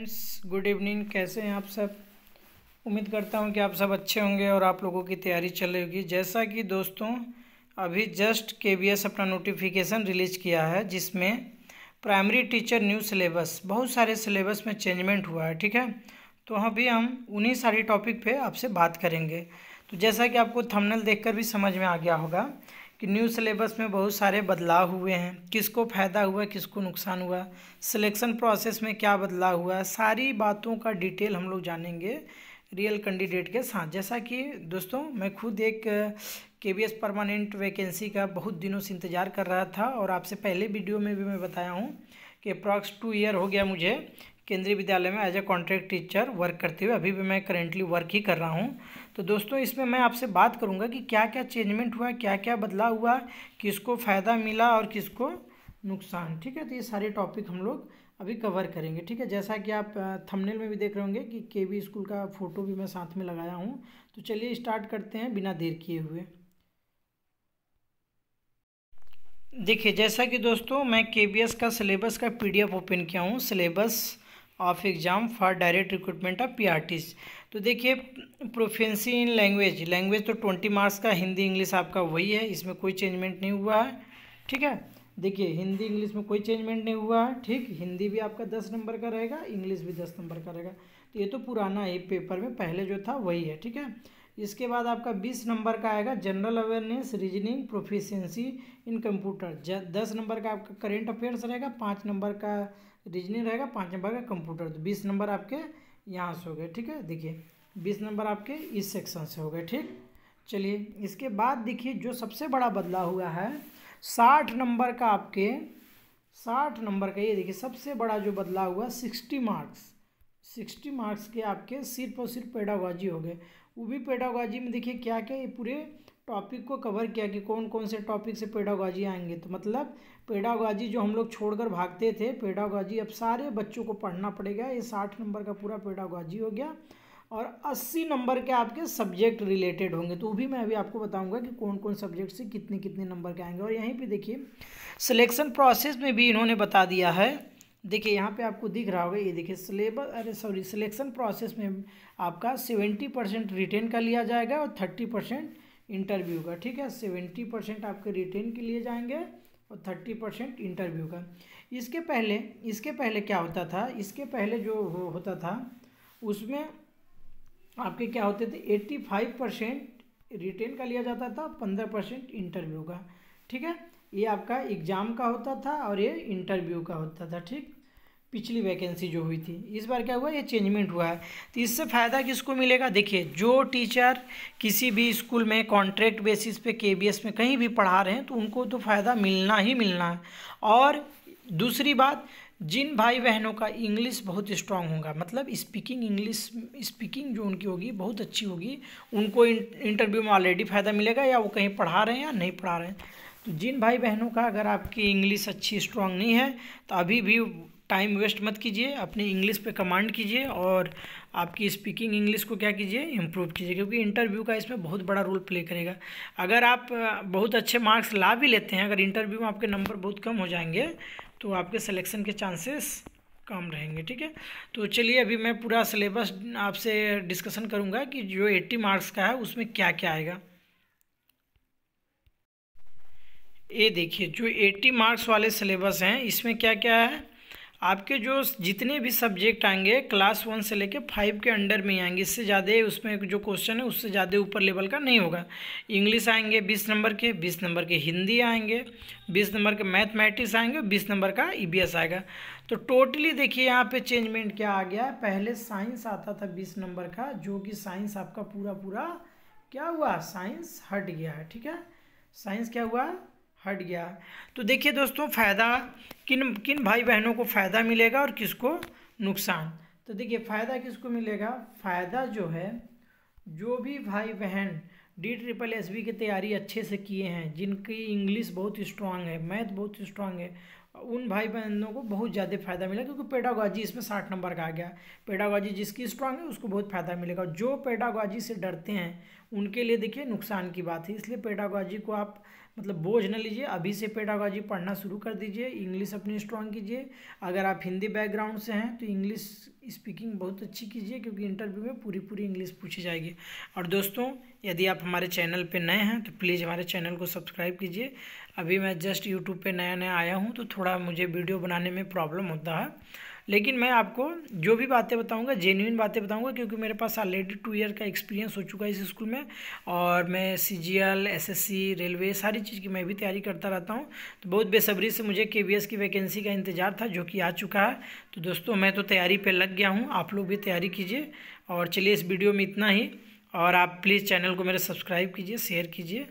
friends good evening कैसे हैं आप सब उम्मीद करता हूं कि आप सब अच्छे होंगे और आप लोगों की तैयारी चल रही होगी जैसा कि दोस्तों अभी जस्ट के बी एस अपना नोटिफिकेशन रिलीज किया है जिसमें प्राइमरी टीचर न्यू सिलेबस बहुत सारे सिलेबस में चेंजमेंट हुआ है ठीक है तो अभी हम उन्हीं सारी टॉपिक पे आपसे बात करेंगे तो जैसा कि आपको थमनल देख भी समझ में आ गया होगा कि न्यू सिलेबस में बहुत सारे बदलाव हुए हैं किसको फ़ायदा हुआ किसको नुकसान हुआ सिलेक्शन प्रोसेस में क्या बदलाव हुआ सारी बातों का डिटेल हम लोग जानेंगे रियल कैंडिडेट के साथ जैसा कि दोस्तों मैं खुद एक के बी एस परमानेंट वैकेंसी का बहुत दिनों से इंतज़ार कर रहा था और आपसे पहले वीडियो में भी मैं बताया हूँ कि अप्रॉक्स टू ईयर हो गया मुझे केंद्रीय विद्यालय में as a contract teacher work करते हुए अभी भी मैं करेंटली वर्क ही कर रहा हूँ तो दोस्तों इसमें मैं आपसे बात करूँगा कि क्या क्या चेंजमेंट हुआ क्या क्या बदलाव हुआ किसको फ़ायदा मिला और किसको नुकसान ठीक है तो ये सारे टॉपिक हम लोग अभी कवर करेंगे ठीक है जैसा कि आप थंबनेल में भी देख रहे होंगे कि के स्कूल का फ़ोटो भी मैं साथ में लगाया हूँ तो चलिए स्टार्ट करते हैं बिना देर किए हुए देखिए जैसा कि दोस्तों मैं के का सिलेबस का पीडीएफ ओपन किया हूँ syllabus of exam for direct recruitment of P तो देखिए प्रोफेंसी इन लैंग्वेज लैंग्वेज तो ट्वेंटी मार्क्स का हिंदी इंग्लिश आपका वही है इसमें कोई चेंजमेंट नहीं हुआ है ठीक है देखिए हिंदी इंग्लिश में कोई चेंजमेंट नहीं हुआ है ठीक हिंदी भी आपका दस नंबर का रहेगा इंग्लिश भी दस नंबर का रहेगा तो ये तो पुराना है पेपर में पहले जो था वही है ठीक है इसके बाद आपका बीस नंबर का आएगा general awareness reasoning proficiency in computer दस नंबर का आपका करेंट अफेयर्स रहेगा पाँच नंबर का रीजनिंग रहेगा पाँच नंबर का कंप्यूटर तो बीस नंबर आपके यहाँ से हो गए ठीक है देखिए बीस नंबर आपके इस सेक्शन से हो गए ठीक चलिए इसके बाद देखिए जो सबसे बड़ा बदलाव हुआ है साठ नंबर का आपके साठ नंबर का ये देखिए सबसे बड़ा जो बदलाव हुआ सिक्सटी मार्क्स सिक्सटी मार्क्स के आपके सिर्फ और सिर्फ पेडागोजी हो गए वो भी पेडागोजी में देखिए क्या क्या ये पूरे टॉपिक को कवर किया कि कौन कौन से टॉपिक से पेडागॉजी आएंगे तो मतलब पेडागॉजी जो हम लोग छोड़कर भागते थे पेडागॉजी अब सारे बच्चों को पढ़ना पड़ेगा ये साठ नंबर का पूरा पेडागॉजी हो गया और अस्सी नंबर के आपके सब्जेक्ट रिलेटेड होंगे तो वो भी मैं अभी आपको बताऊंगा कि कौन कौन सब्जेक्ट से कितने कितने नंबर के आएंगे और यहीं पर देखिए सिलेक्शन प्रोसेस में भी इन्होंने बता दिया है देखिए यहाँ पे आपको दिख रहा होगा ये देखिए सिलेबस अरे सॉरी सिलेक्शन प्रोसेस में आपका सेवेंटी परसेंट रिटेन का लिया जाएगा और थर्टी परसेंट इंटरव्यू का ठीक है सेवेंटी परसेंट आपके रिटेन के लिए जाएंगे और थर्टी परसेंट इंटरव्यू का इसके पहले इसके पहले क्या होता था इसके पहले जो हो, होता था उसमें आपके क्या होते थे एट्टी फाइव परसेंट रिटेन का लिया जाता था पंद्रह परसेंट इंटरव्यू का ठीक है ये आपका एग्ज़ाम का होता था और ये इंटरव्यू का होता था ठीक पिछली वैकेंसी जो हुई थी इस बार क्या हुआ ये चेंजमेंट हुआ है तो इससे फ़ायदा किसको मिलेगा देखिए जो टीचर किसी भी स्कूल में कॉन्ट्रैक्ट बेसिस पे केबीएस में कहीं भी पढ़ा रहे हैं तो उनको तो फ़ायदा मिलना ही मिलना है और दूसरी बात जिन भाई बहनों का इंग्लिश बहुत स्ट्रांग होगा मतलब स्पीकिंग इंग्लिश स्पीकिंग जो उनकी होगी बहुत अच्छी होगी उनको इंटरव्यू में ऑलरेडी फ़ायदा मिलेगा या वो कहीं पढ़ा रहे हैं या नहीं पढ़ा रहे हैं तो जिन भाई बहनों का अगर आपकी इंग्लिश अच्छी स्ट्रांग नहीं है तो अभी भी टाइम वेस्ट मत कीजिए अपनी इंग्लिश पे कमांड कीजिए और आपकी स्पीकिंग इंग्लिश को क्या कीजिए इम्प्रूव कीजिए क्योंकि इंटरव्यू का इसमें बहुत बड़ा रोल प्ले करेगा अगर आप बहुत अच्छे मार्क्स ला भी लेते हैं अगर इंटरव्यू में आपके नंबर बहुत कम हो जाएंगे तो आपके सिलेक्शन के चांसेस कम रहेंगे ठीक है तो चलिए अभी मैं पूरा सिलेबस आपसे डिस्कशन करूँगा कि जो एट्टी मार्क्स का है उसमें क्या क्या आएगा ये देखिए जो 80 मार्क्स वाले सिलेबस हैं इसमें क्या क्या है आपके जो जितने भी सब्जेक्ट आएंगे क्लास वन से लेके फाइव के अंडर में ही आएंगे इससे ज़्यादा उसमें जो क्वेश्चन है उससे ज़्यादा ऊपर लेवल का नहीं होगा इंग्लिश आएंगे बीस नंबर के बीस नंबर के हिंदी आएंगे बीस नंबर के मैथमेटिक्स आएंगे बीस नंबर का ई e आएगा तो टोटली देखिए यहाँ पे चेंजमेंट क्या आ गया है पहले साइंस आता था बीस नंबर का जो कि साइंस आपका पूरा पूरा क्या हुआ साइंस हट गया है ठीक है साइंस क्या हुआ हट गया तो देखिए दोस्तों फ़ायदा किन किन भाई बहनों को फ़ायदा मिलेगा और किसको नुकसान तो देखिए फ़ायदा किसको मिलेगा फ़ायदा जो है जो भी भाई बहन डी ट्रिपल एस बी की तैयारी अच्छे से किए हैं जिनकी इंग्लिश बहुत स्ट्रांग है मैथ बहुत स्ट्रांग है उन भाई बहनों को बहुत ज़्यादा फायदा मिला क्योंकि पेडागॉजी इसमें साठ नंबर का आ गया पेडागॉजी जिसकी स्ट्रांग है उसको बहुत फ़ायदा मिलेगा जो पेडागॉजी से डरते हैं उनके लिए देखिए नुकसान की बात है इसलिए पेडागॉजी को आप मतलब बोझ न लीजिए अभी से पेडागॉजी पढ़ना शुरू कर दीजिए इंग्लिश अपनी स्ट्रांग कीजिए अगर आप हिंदी बैकग्राउंड से हैं तो इंग्लिश स्पीकिंग बहुत अच्छी कीजिए क्योंकि इंटरव्यू में पूरी पूरी इंग्लिश पूछी जाएगी और दोस्तों यदि आप हमारे चैनल पर नए हैं तो प्लीज़ हमारे चैनल को सब्सक्राइब कीजिए अभी मैं जस्ट यूट्यूब पे नया नया आया हूँ तो थोड़ा मुझे वीडियो बनाने में प्रॉब्लम होता है लेकिन मैं आपको जो भी बातें बताऊंगा जेन्यून बातें बताऊंगा क्योंकि मेरे पास ऑलरेडी टू ईयर का एक्सपीरियंस हो चुका है इस स्कूल में और मैं C G L S S C railway सारी चीज़ की मैं भी तैयारी करता रहता हूँ तो बहुत बेसब्री से मुझे के बी एस की वैकेंसी का इंतज़ार था जो कि आ चुका है तो दोस्तों मैं तो तैयारी पर लग गया हूँ आप लोग भी तैयारी कीजिए और चलिए इस वीडियो में इतना ही और आप प्लीज़ चैनल को मेरे सब्सक्राइब कीजिए शेयर कीजिए